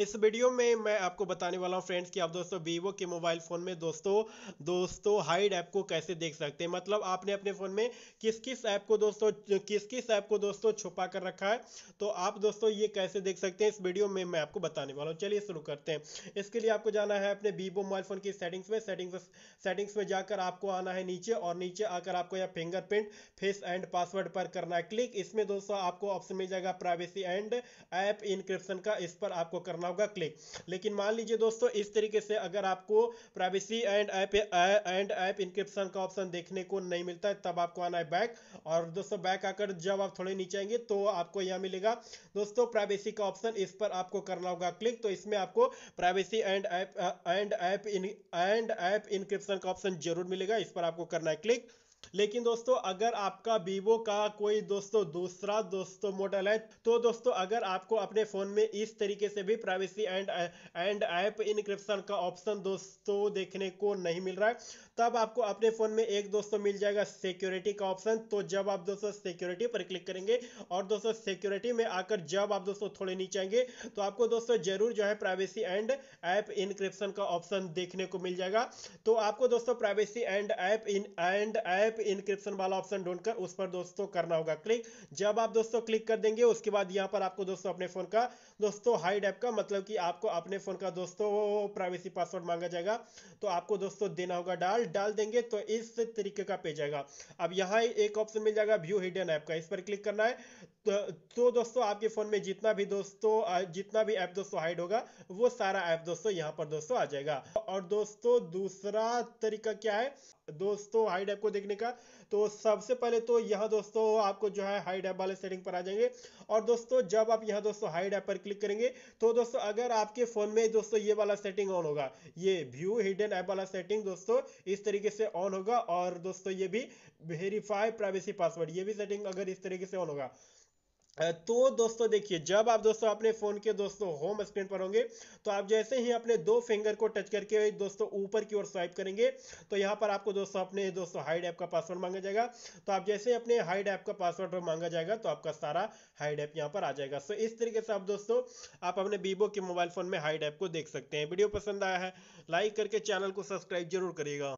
इस वीडियो में मैं आपको बताने वाला हूं फ्रेंड्स कि आप दोस्तों वीवो के मोबाइल फ़ोन में दोस्तों दोस्तों हाइड ऐप को कैसे देख सकते हैं मतलब आपने अपने फ़ोन में किस किस ऐप को दोस्तों किस किस ऐप को दोस्तों छुपा कर रखा है तो आप दोस्तों ये कैसे देख सकते हैं इस वीडियो में मैं आपको बताने वाला हूँ चलिए शुरू करते हैं इसके लिए आपको जाना है अपने वीवो मोबाइल फ़ोन की सेटिंग्स में सेटिंग्स सेटिंग्स में जाकर आपको आना है नीचे और नीचे आकर आपको यह फिंगरप्रिंट फेस एंड पासवर्ड पर करना है क्लिक इसमें दोस्तों आपको ऑप्शन मिल जाएगा प्राइवेसी एंड ऐप इनक्रिप्शन का इस पर आपको करना करना होगा क्लिक लेकिन मान लीजिए दोस्तों इस तरीके से अगर आपको privacy and app and app encryption का ऑप्शन देखने को नहीं मिलता है तब आपको आना है बैक और दोस्तों बैक आकर जब आप थोड़े नीचे आएंगे तो आपको यह मिलेगा दोस्तों प्राइवेसी का ऑप्शन इस पर आपको करना होगा क्लिक तो इसमें आपको privacy and app and app and app encryption का ऑप्शन जरूर मिलेगा इस पर आपको करना है क्लिक लेकिन दोस्तों अगर आपका वीवो का कोई दोस्तों दूसरा दोस्तों मॉडल है तो दोस्तों अगर आपको अपने फ़ोन में इस तरीके से भी privacy and and app encryption का ऑप्शन दोस्तों देखने को नहीं मिल रहा है तब आपको अपने फ़ोन में एक दोस्तों मिल जाएगा सिक्योरिटी का ऑप्शन तो जब आप दोस्तों सिक्योरिटी पर क्लिक करेंगे और दोस्तों सिक्योरिटी में आकर जब आप दोस्तों थोड़े नीचे आएंगे तो आपको दोस्तों जरूर जो है प्राइवेसी एंड ऐप इनक्रिप्शन का ऑप्शन देखने को मिल जाएगा तो आपको दोस्तों privacy and app in and app type encryption वाला ऑप्शन ढूंढकर उस पर दोस्तों करना होगा क्लिक जब आप दोस्तों क्लिक कर देंगे उसके बाद यहाँ पर आपको दोस्तों अपने फोन का दोस्तों हाइड ऐप का मतलब कि आपको अपने फोन का दोस्तों प्राइवेसी पासवर्ड मांगा जाएगा तो आपको दोस्तों देना होगा डाल डाल देंगे तो इस तरीके का पेज आएगा अब यहाँ एक ऑप्शन मिल जाएगा व्यू हिडन ऐप का इस पर क्लिक करना है तो, तो दोस्तों आपके फोन में जितना भी दोस्तों जितना भी ऐप दोस्तों हाइड होगा वो सारा ऐप दोस्तों यहाँ पर दोस्तों आ जाएगा और दोस्तों दूसरा तरीका क्या है दोस्तों हाइड ऐप को देखने का तो सबसे पहले तो यहाँ दोस्तों आपको जो है हाइड ऐप वाले सेटिंग पर आ जाएंगे और दोस्तों जब आप यहाँ दोस्तों हाइड ऐप पर क्लिक करेंगे तो दोस्तों अगर आपके फोन में दोस्तों ये वाला सेटिंग ऑन होगा ये व्यू हिडन ऐप वाला सेटिंग दोस्तों इस तरीके से ऑन होगा और दोस्तों ये भी वेरीफाई प्राइवेसी पासवर्ड ये भी सेटिंग अगर इस तरीके से ऑन होगा तो दोस्तों देखिए जब आप दोस्तों अपने फ़ोन के दोस्तों होम स्क्रीन पर होंगे तो आप जैसे ही अपने दो फिंगर को टच करके दोस्तों ऊपर की ओर स्वाइप करेंगे तो यहाँ पर आपको दोस्तों अपने दोस्तों हाइड ऐप का पासवर्ड मांगा जाएगा तो आप जैसे ही अपने हाइड ऐप का पासवर्ड मांगा जाएगा तो आपका सारा हाइड ऐप यहाँ पर आ जाएगा सो इस तरीके से आप दोस्तों आप अपने वीवो के मोबाइल फ़ोन में हाइड ऐप को देख सकते हैं वीडियो पसंद आया है लाइक करके चैनल को सब्सक्राइब जरूर करिएगा